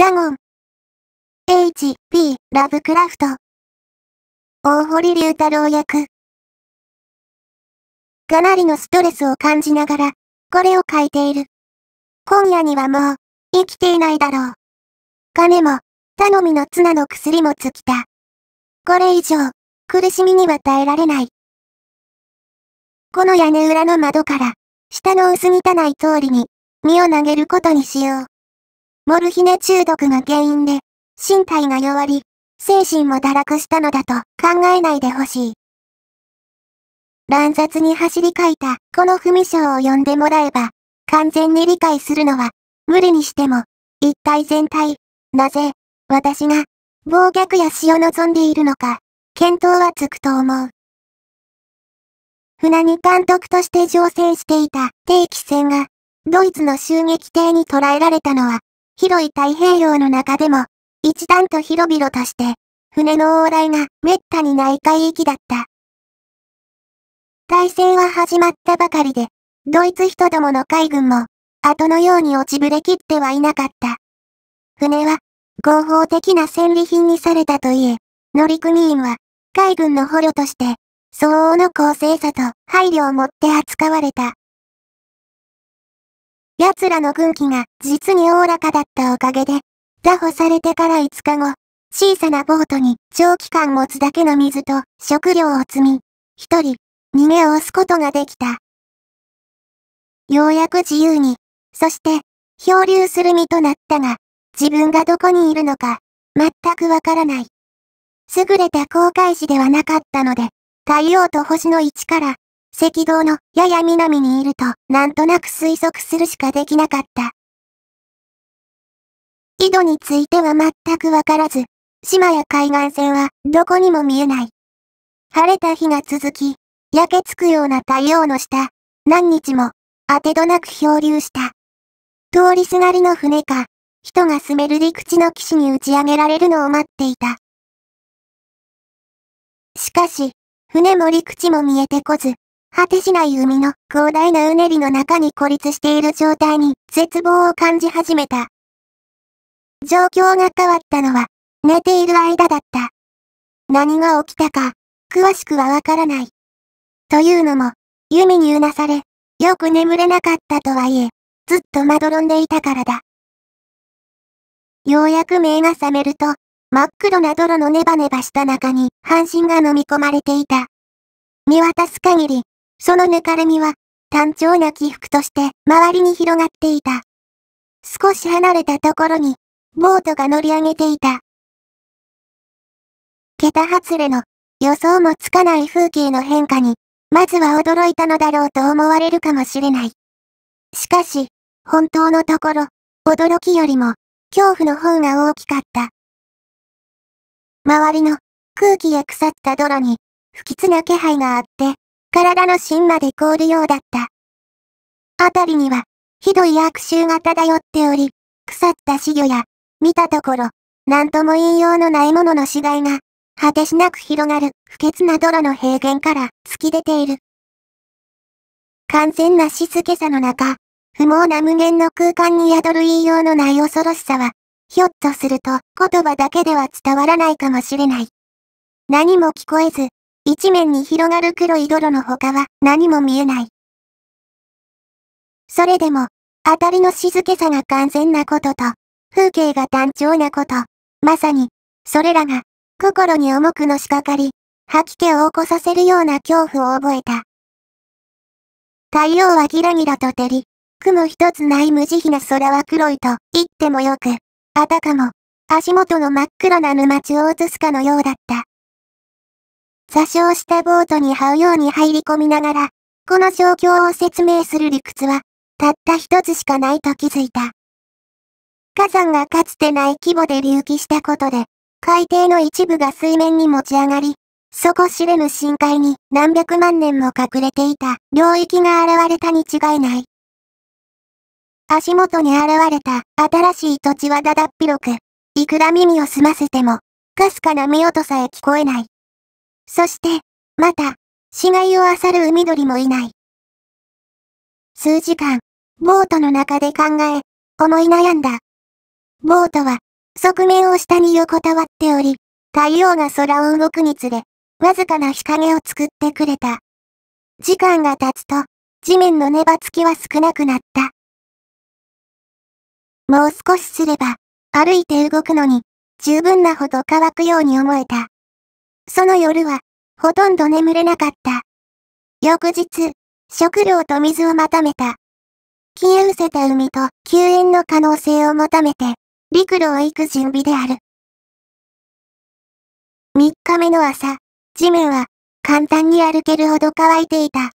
ダゴン。H.P. ラブクラフト。大堀龍太郎役。かなりのストレスを感じながら、これを書いている。今夜にはもう、生きていないだろう。金も、頼みの綱の薬も尽きた。これ以上、苦しみには耐えられない。この屋根裏の窓から、下の薄汚い通りに、身を投げることにしよう。モルヒネ中毒が原因で、身体が弱り、精神も堕落したのだと考えないでほしい。乱雑に走り書いたこの文章を読んでもらえば、完全に理解するのは、無理にしても、一体全体、なぜ、私が、暴虐や死を望んでいるのか、検討はつくと思う。船に監督として乗船していた定期船が、ドイツの襲撃艇に捕らえられたのは、広い太平洋の中でも、一段と広々として、船の往来が滅多にない海域だった。大戦は始まったばかりで、ドイツ人どもの海軍も、後のように落ちぶれきってはいなかった。船は、合法的な戦利品にされたといえ、乗組員は、海軍の捕虜として、相応の公正さと配慮をもって扱われた。奴らの軍機が実におおらかだったおかげで、打歩されてから5日後、小さなボートに長期間持つだけの水と食料を積み、一人、逃げを押すことができた。ようやく自由に、そして、漂流する身となったが、自分がどこにいるのか、全くわからない。優れた航海士ではなかったので、太陽と星の位置から赤道のやや南にいると、なんとなく推測するしかできなかった。井戸については全くわからず、島や海岸線はどこにも見えない。晴れた日が続き、焼けつくような太陽の下、何日も、当てどなく漂流した。通りすがりの船か、人が住める陸地の岸に打ち上げられるのを待っていた。しかし、船も陸地も見えてこず、果てしない海の広大なうねりの中に孤立している状態に絶望を感じ始めた。状況が変わったのは、寝ている間だった。何が起きたか、詳しくはわからない。というのも、弓にうなされ、よく眠れなかったとはいえ、ずっとまどろんでいたからだ。ようやく目が覚めると、真っ黒な泥のネバネバした中に半身が飲み込まれていた。見渡す限り、そのぬかるみは、単調な起伏として周りに広がっていた。少し離れたところに、ボートが乗り上げていた。桁外れの予想もつかない風景の変化に、まずは驚いたのだろうと思われるかもしれない。しかし、本当のところ、驚きよりも、恐怖の方が大きかった。周りの空気や腐った泥に不吉な気配があって、体の芯まで凍るようだった。あたりには、ひどい悪臭が漂っており、腐った死魚や、見たところ、何とも言いようのないものの死骸が、果てしなく広がる不潔な泥の平原から突き出ている。完全な静けさの中、不毛な無限の空間に宿る言いようのない恐ろしさは、ひょっとすると言葉だけでは伝わらないかもしれない。何も聞こえず、一面に広がる黒い泥の他は何も見えない。それでも、当たりの静けさが完全なことと、風景が単調なこと、まさに、それらが、心に重くのしかかり、吐き気を起こさせるような恐怖を覚えた。太陽はギラギラと照り、雲一つない無慈悲な空は黒いと言ってもよく、あたかも、足元の真っ黒な沼地を映すかのようだった。座礁したボートに這うように入り込みながら、この状況を説明する理屈は、たった一つしかないと気づいた。火山がかつてない規模で隆起したことで、海底の一部が水面に持ち上がり、底知れぬ深海に何百万年も隠れていた領域が現れたに違いない。足元に現れた新しい土地はだだっ広く、いくら耳を澄ませても、かすかな見音さえ聞こえない。そして、また、死骸を漁る海鳥もいない。数時間、ボートの中で考え、思い悩んだ。ボートは、側面を下に横たわっており、太陽が空を動くにつれ、わずかな日陰を作ってくれた。時間が経つと、地面の粘つきは少なくなった。もう少しすれば、歩いて動くのに、十分なほど乾くように思えた。その夜は、ほとんど眠れなかった。翌日、食料と水をまとめた。消え失せた海と救援の可能性を求めて、陸路を行く準備である。3日目の朝、地面は簡単に歩けるほど乾いていた。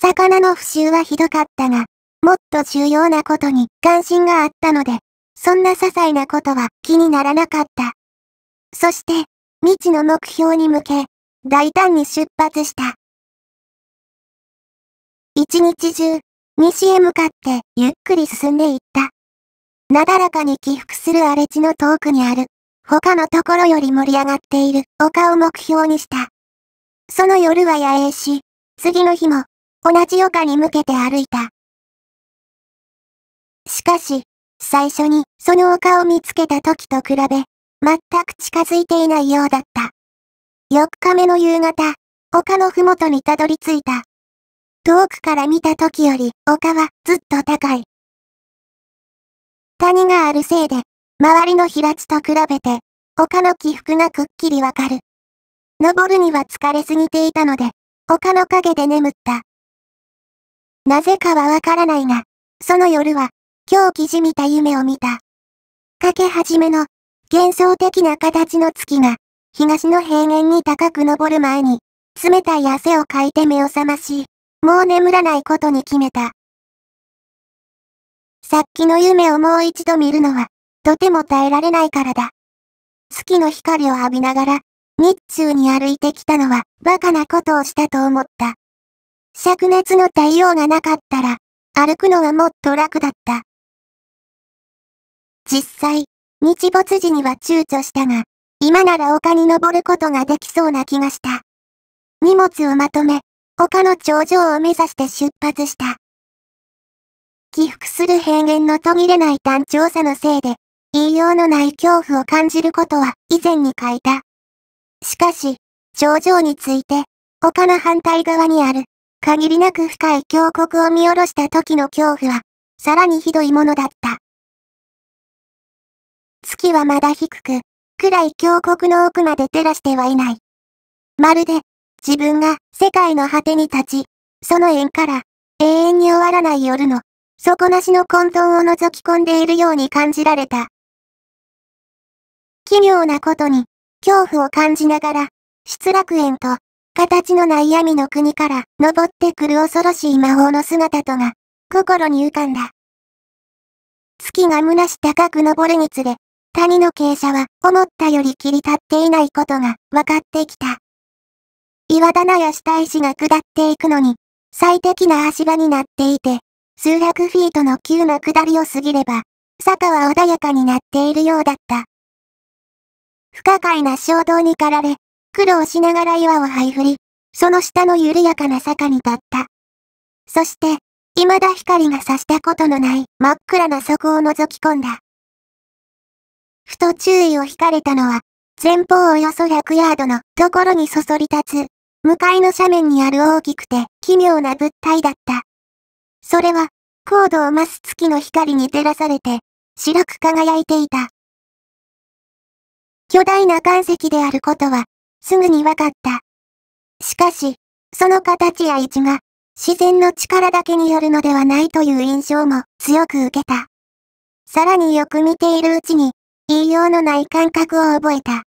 魚の不臭はひどかったが、もっと重要なことに関心があったので、そんな些細なことは気にならなかった。そして、未知の目標に向け、大胆に出発した。一日中、西へ向かってゆっくり進んでいった。なだらかに起伏する荒れ地の遠くにある、他のところより盛り上がっている丘を目標にした。その夜は野営し、次の日も、同じ丘に向けて歩いた。しかし、最初にその丘を見つけた時と比べ、全く近づいていないようだった。4日目の夕方、丘のふもとにたどり着いた。遠くから見た時より丘はずっと高い。谷があるせいで、周りの平地と比べて、丘の起伏がくっきりわかる。登るには疲れすぎていたので、丘の陰で眠った。なぜかはわからないが、その夜は、今日きじみた夢を見た。かけ始めの幻想的な形の月が、東の平原に高く昇る前に、冷たい汗をかいて目を覚まし、もう眠らないことに決めた。さっきの夢をもう一度見るのは、とても耐えられないからだ。月の光を浴びながら、日中に歩いてきたのは、馬鹿なことをしたと思った。灼熱の太陽がなかったら、歩くのはもっと楽だった。実際、日没時には躊躇したが、今なら丘に登ることができそうな気がした。荷物をまとめ、丘の頂上を目指して出発した。起伏する平原の途切れない単調さのせいで、言いようのない恐怖を感じることは以前に書いた。しかし、頂上について、丘の反対側にある、限りなく深い峡谷を見下ろした時の恐怖は、さらにひどいものだった。月はまだ低く、暗い峡谷の奥まで照らしてはいない。まるで、自分が世界の果てに立ち、その縁から、永遠に終わらない夜の、底なしの混沌を覗き込んでいるように感じられた。奇妙なことに、恐怖を感じながら、失楽園と、形のない闇の国から登ってくる恐ろしい魔法の姿とが、心に浮かんだ。月が虚し高く登るにつれ、谷の傾斜は思ったより切り立っていないことが分かってきた。岩棚や下石が下っていくのに、最適な足場になっていて、数百フィートの急な下りを過ぎれば、坂は穏やかになっているようだった。不可解な衝動に駆られ、苦労しながら岩を這い振り、その下の緩やかな坂に立った。そして、未だ光が差したことのない真っ暗な底を覗き込んだ。と注意を引かれたのは、前方およそ100ヤードのところにそそり立つ、向かいの斜面にある大きくて奇妙な物体だった。それは、高度を増す月の光に照らされて、白く輝いていた。巨大な岩石であることは、すぐに分かった。しかし、その形や位置が、自然の力だけによるのではないという印象も強く受けた。さらによく見ているうちに、言いようのない感覚を覚えた。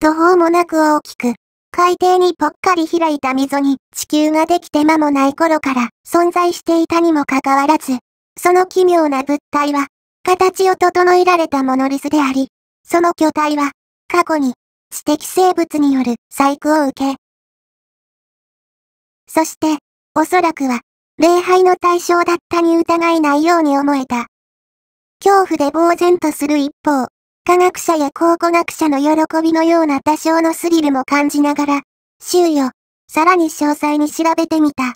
途方もなく大きく、海底にぽっかり開いた溝に地球ができて間もない頃から存在していたにもかかわらず、その奇妙な物体は、形を整えられたモノリスであり、その巨体は、過去に、知的生物による細工を受け。そして、おそらくは、礼拝の対象だったに疑いないように思えた。恐怖で呆然とする一方、科学者や考古学者の喜びのような多少のスリルも感じながら、周囲を、さらに詳細に調べてみた。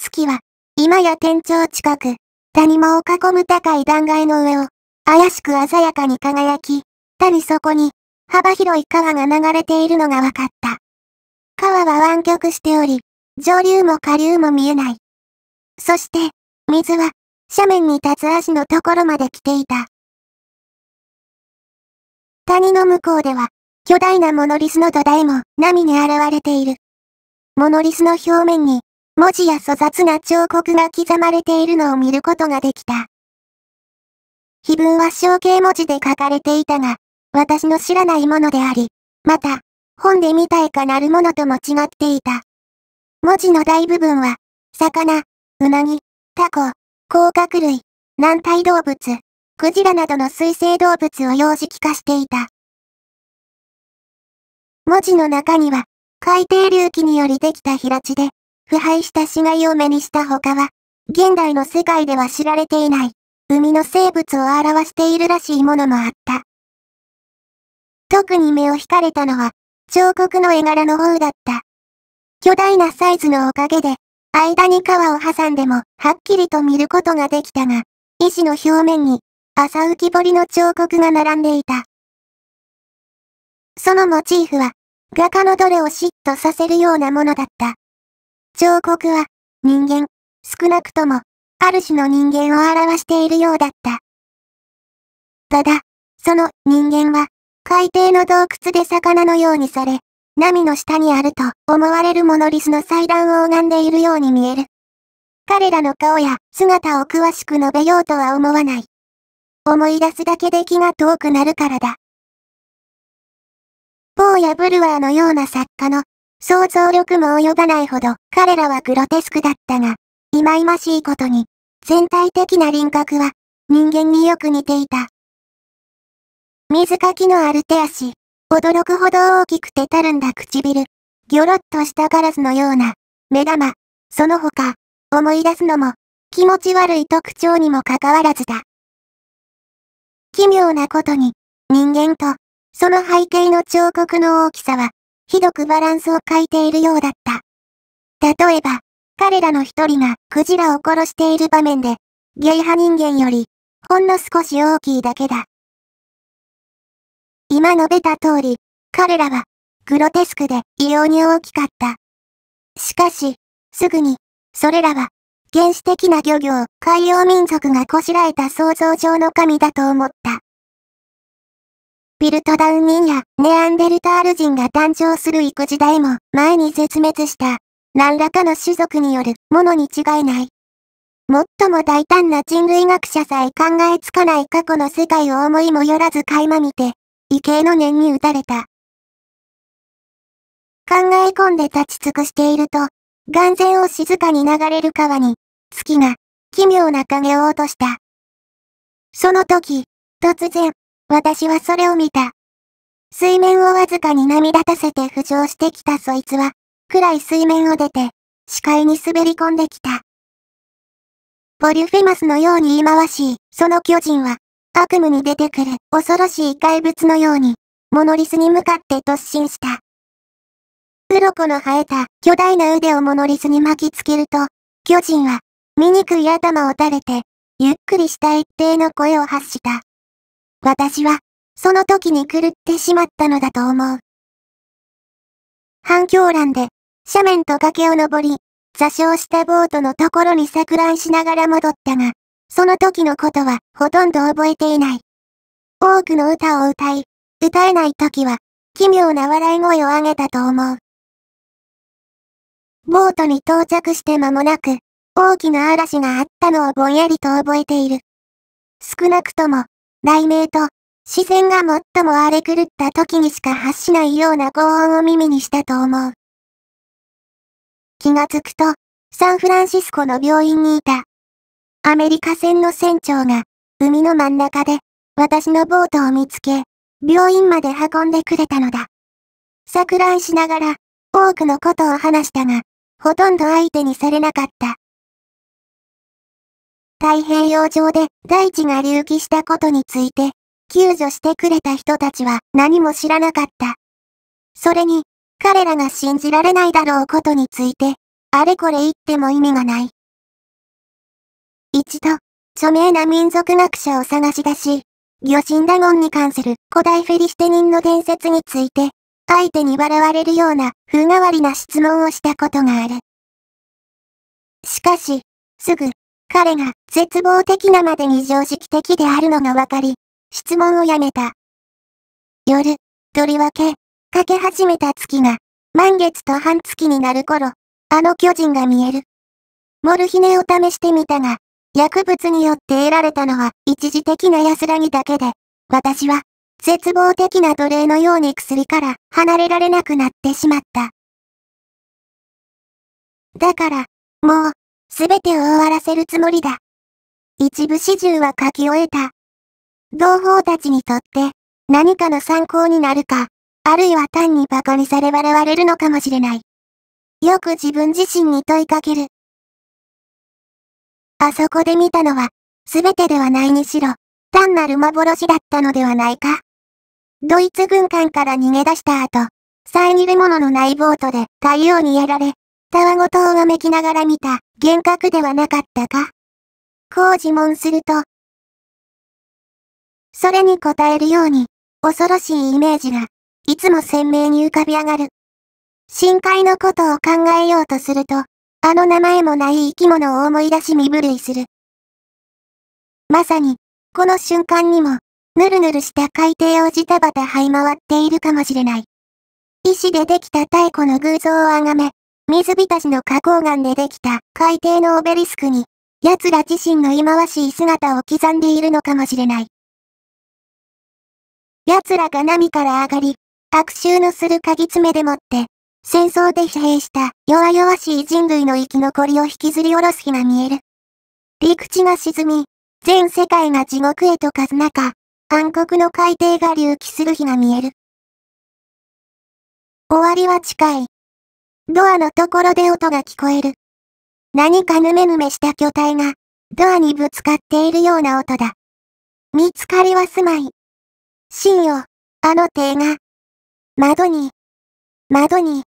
月は、今や天頂近く、谷間を囲む高い断崖の上を、怪しく鮮やかに輝き、谷底に、幅広い川が流れているのが分かった。川は湾曲しており、上流も下流も見えない。そして、水は、斜面に立つ足のところまで来ていた。谷の向こうでは、巨大なモノリスの土台も波に現れている。モノリスの表面に、文字や粗雑な彫刻が刻まれているのを見ることができた。碑文は象形文字で書かれていたが、私の知らないものであり、また、本で見たいかなるものとも違っていた。文字の大部分は、魚、うなぎ、タコ、甲殻類、軟体動物、クジラなどの水生動物を幼児化していた。文字の中には、海底隆起によりできた平地で、腐敗した死骸を目にした他は、現代の世界では知られていない、海の生物を表しているらしいものもあった。特に目を惹かれたのは、彫刻の絵柄の方だった。巨大なサイズのおかげで、間に皮を挟んでも、はっきりと見ることができたが、石の表面に、朝浮き彫りの彫刻が並んでいた。そのモチーフは、画家のどれを嫉妬させるようなものだった。彫刻は、人間、少なくとも、ある種の人間を表しているようだった。ただ、その人間は、海底の洞窟で魚のようにされ、波の下にあると思われるモノリスの祭壇を拝んでいるように見える。彼らの顔や姿を詳しく述べようとは思わない。思い出すだけで気が遠くなるからだ。ポーやブルワーのような作家の想像力も及ばないほど彼らはグロテスクだったが、忌々しいことに全体的な輪郭は人間によく似ていた。水かきのある手足。驚くほど大きくてたるんだ唇、ぎょろっとしたガラスのような、目玉、その他、思い出すのも、気持ち悪い特徴にもかかわらずだ。奇妙なことに、人間と、その背景の彫刻の大きさは、ひどくバランスを欠いているようだった。例えば、彼らの一人がクジラを殺している場面で、ゲイ派人間より、ほんの少し大きいだけだ。今述べた通り、彼らは、グロテスクで異様に大きかった。しかし、すぐに、それらは、原始的な漁業、海洋民族がこしらえた想像上の神だと思った。ビルトダウン人やネアンデルタール人が誕生する幾時代も前に絶滅した何らかの種族によるものに違いない。最も大胆な人類学者さえ考えつかない過去の世界を思いもよらず垣間見て異形の念に打たれた。考え込んで立ち尽くしていると、眼前を静かに流れる川に、月が、奇妙な影を落とした。その時、突然、私はそれを見た。水面をわずかに波立たせて浮上してきたそいつは、暗い水面を出て、視界に滑り込んできた。ポリュフェマスのように忌まわしい、その巨人は、悪夢に出てくる恐ろしい怪物のように、モノリスに向かって突進した。鱗の生えた巨大な腕をモノリスに巻きつけると、巨人は、醜い頭を垂れて、ゆっくりした一定の声を発した。私は、その時に狂ってしまったのだと思う。反響欄で、斜面と崖を登り、座礁したボートのところに錯乱しながら戻ったが、その時のことはほとんど覚えていない。多くの歌を歌い、歌えない時は、奇妙な笑い声を上げたと思う。ボートに到着して間もなく、大きな嵐があったのをぼんやりと覚えている。少なくとも、雷鳴と、視線が最も荒れ狂った時にしか発しないような轟音を耳にしたと思う。気がつくと、サンフランシスコの病院にいた。アメリカ船の船長が、海の真ん中で、私のボートを見つけ、病院まで運んでくれたのだ。錯乱しながら、多くのことを話したが、ほとんど相手にされなかった。太平洋上で大地が隆起したことについて、救助してくれた人たちは何も知らなかった。それに、彼らが信じられないだろうことについて、あれこれ言っても意味がない。一度、著名な民族学者を探し出し、魚神ゴンに関する古代フェリシテ人の伝説について、相手に笑われるような風変わりな質問をしたことがある。しかし、すぐ、彼が絶望的なまでに常識的であるのがわかり、質問をやめた。夜、とりわけ、かけ始めた月が、満月と半月になる頃、あの巨人が見える。モルヒネを試してみたが、薬物によって得られたのは一時的な安らぎだけで、私は絶望的な奴隷のように薬から離れられなくなってしまった。だから、もう、すべてを終わらせるつもりだ。一部始終は書き終えた。同胞たちにとって、何かの参考になるか、あるいは単に馬鹿にされ笑われるのかもしれない。よく自分自身に問いかける。あそこで見たのは、すべてではないにしろ、単なる幻だったのではないか。ドイツ軍艦から逃げ出した後、遮るれ物のないボートで太陽にやられ、たわごとをわめきながら見た幻覚ではなかったか。こう自問すると、それに答えるように、恐ろしいイメージが、いつも鮮明に浮かび上がる。深海のことを考えようとすると、あの名前もない生き物を思い出し身震いする。まさに、この瞬間にも、ぬるぬるした海底をジタバタ這い回っているかもしれない。石でできた太古の偶像をあがめ、水浸しの花崗岩でできた海底のオベリスクに、奴ら自身の忌まわしい姿を刻んでいるのかもしれない。奴らが波から上がり、悪臭のする鍵爪でもって、戦争で疲弊した弱々しい人類の生き残りを引きずり下ろす日が見える。陸地が沈み、全世界が地獄へと数中、暗黒の海底が隆起する日が見える。終わりは近い。ドアのところで音が聞こえる。何かヌメヌメした巨体が、ドアにぶつかっているような音だ。見つかりは住まい。深夜、あの手が、窓に、窓に、